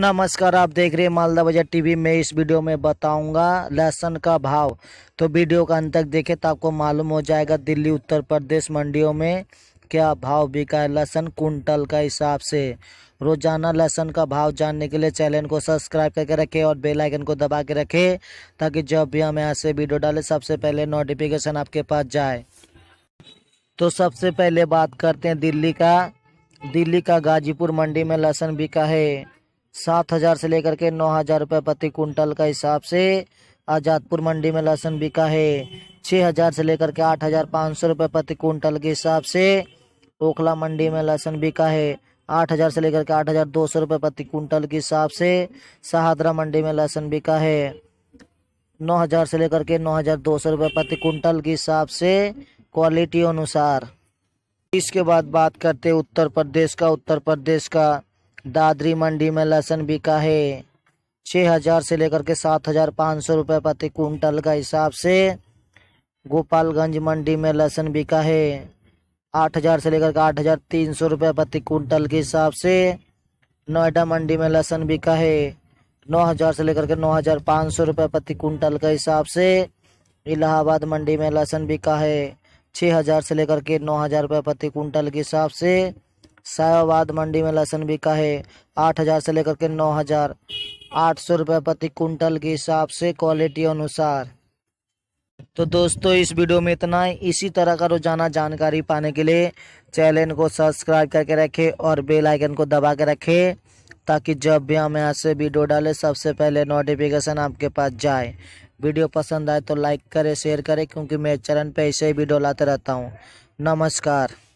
नमस्कार आप देख रहे हैं मालदा बजट टीवी में इस वीडियो में बताऊंगा लहसुन का भाव तो वीडियो का अंत तक देखें तो आपको मालूम हो जाएगा दिल्ली उत्तर प्रदेश मंडियों में क्या भाव बिका है लहसुन कुंटल का हिसाब से रोजाना लहसुन का भाव जानने के लिए चैनल को सब्सक्राइब करके रखें और बेल आइकन को दबा के रखें ताकि जब भी हम ऐसे वीडियो डालें सबसे पहले नोटिफिकेशन आपके पास जाए तो सबसे पहले बात करते हैं दिल्ली का दिल्ली का गाजीपुर मंडी में लहसुन बिका है सात हज़ार से लेकर के नौ हज़ार रुपये प्रति कुंटल का हिसाब से आज़ादपुर मंडी में लहसुन बिका है छः हज़ार से लेकर के आठ हज़ार पाँच सौ रुपये प्रति कुंटल के हिसाब से ओखला मंडी में लहसुन बिका है आठ हज़ार से लेकर के आठ हज़ार दो सौ रुपये प्रति कुंटल के हिसाब से शाहदरा मंडी में लहसुन बिका है नौ हज़ार से लेकर के नौ हज़ार दो सौ रुपये प्रति कुंटल के हिसाब से क्वालिटी अनुसार इसके बाद बात करते उत्तर प्रदेश का उत्तर प्रदेश का दादरी मंडी में लहसन बिका है छः हज़ार से लेकर के सात हज़ार पाँच सौ रुपये प्रति कुंटल का हिसाब से गोपालगंज मंडी में लहसन बिका है आठ हज़ार से लेकर के आठ हज़ार तीन सौ रुपये प्रति कुंटल के हिसाब से नोएडा मंडी में लहसन बिका है नौ हज़ार से लेकर के नौ हज़ार पाँच सौ रुपये प्रति कुंटल के हिसाब से इलाहाबाद मंडी में लहसन बिका है छः हज़ार से लेकर के नौ हज़ार रुपये प्रति कुंटल के हिसाब से सायाबाद मंडी में लहसुन बिका है आठ हज़ार से लेकर के नौ हज़ार आठ सौ रुपये प्रति कुंटल के हिसाब से क्वालिटी अनुसार तो दोस्तों इस वीडियो में इतना ही इसी तरह का रोजाना जानकारी पाने के लिए चैनल को सब्सक्राइब करके रखें और बेल आइकन को दबा के रखें ताकि जब भी हम यहाँ से वीडियो डालें सबसे पहले नोटिफिकेशन आपके पास जाए वीडियो पसंद आए तो लाइक करें शेयर करें क्योंकि मैं चैनल पर ऐसे ही वीडियो लाते रहता हूँ नमस्कार